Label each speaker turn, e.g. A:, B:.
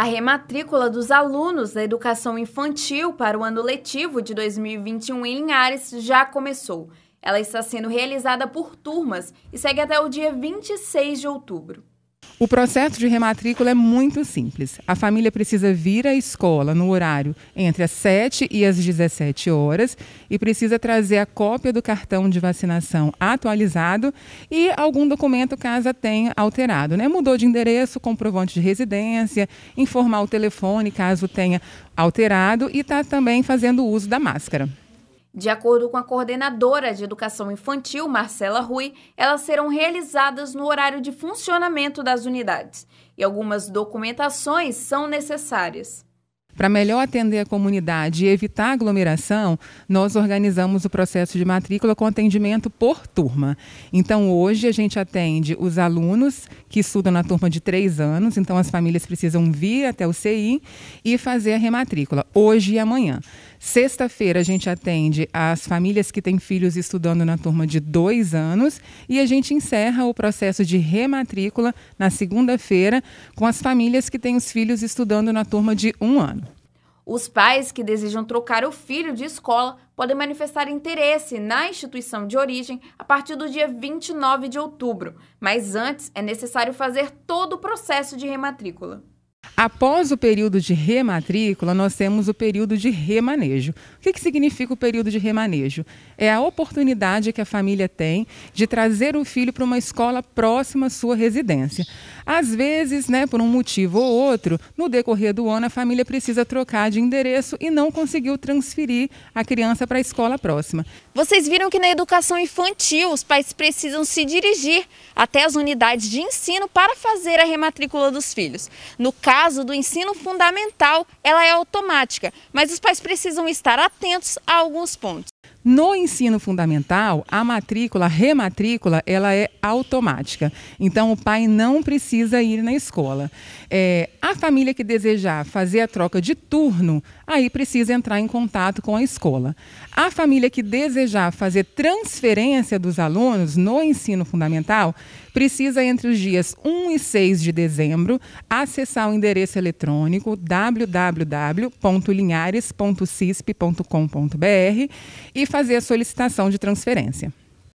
A: A rematrícula dos alunos da educação infantil para o ano letivo de 2021 em Linhares já começou. Ela está sendo realizada por turmas e segue até o dia 26 de outubro.
B: O processo de rematrícula é muito simples. A família precisa vir à escola no horário entre as 7 e as 17 horas e precisa trazer a cópia do cartão de vacinação atualizado e algum documento caso tenha alterado, né? Mudou de endereço, comprovante de residência, informar o telefone caso tenha alterado e está também fazendo uso da máscara.
A: De acordo com a coordenadora de educação infantil, Marcela Rui, elas serão realizadas no horário de funcionamento das unidades e algumas documentações são necessárias.
B: Para melhor atender a comunidade e evitar aglomeração, nós organizamos o processo de matrícula com atendimento por turma. Então, hoje a gente atende os alunos que estudam na turma de três anos, então as famílias precisam vir até o CI e fazer a rematrícula, hoje e amanhã. Sexta-feira a gente atende as famílias que têm filhos estudando na turma de dois anos e a gente encerra o processo de rematrícula na segunda-feira com as famílias que têm os filhos estudando na turma de um ano.
A: Os pais que desejam trocar o filho de escola podem manifestar interesse na instituição de origem a partir do dia 29 de outubro, mas antes é necessário fazer todo o processo de rematrícula.
B: Após o período de rematrícula, nós temos o período de remanejo. O que, que significa o período de remanejo? É a oportunidade que a família tem de trazer o filho para uma escola próxima à sua residência. Às vezes, né, por um motivo ou outro, no decorrer do ano, a família precisa trocar de endereço e não conseguiu transferir a criança para a escola próxima. Vocês viram que na educação infantil, os pais precisam se dirigir
A: até as unidades de ensino para fazer a rematrícula dos filhos. No caso, caso do ensino fundamental, ela é automática, mas os pais precisam estar atentos a
B: alguns pontos. No ensino fundamental, a matrícula, a rematrícula, ela é automática. Então, o pai não precisa ir na escola. É, a família que desejar fazer a troca de turno, aí precisa entrar em contato com a escola. A família que desejar fazer transferência dos alunos no ensino fundamental, precisa, entre os dias 1 e 6 de dezembro, acessar o endereço eletrônico www.linhares.cisp.com.br e fazer a solicitação de transferência.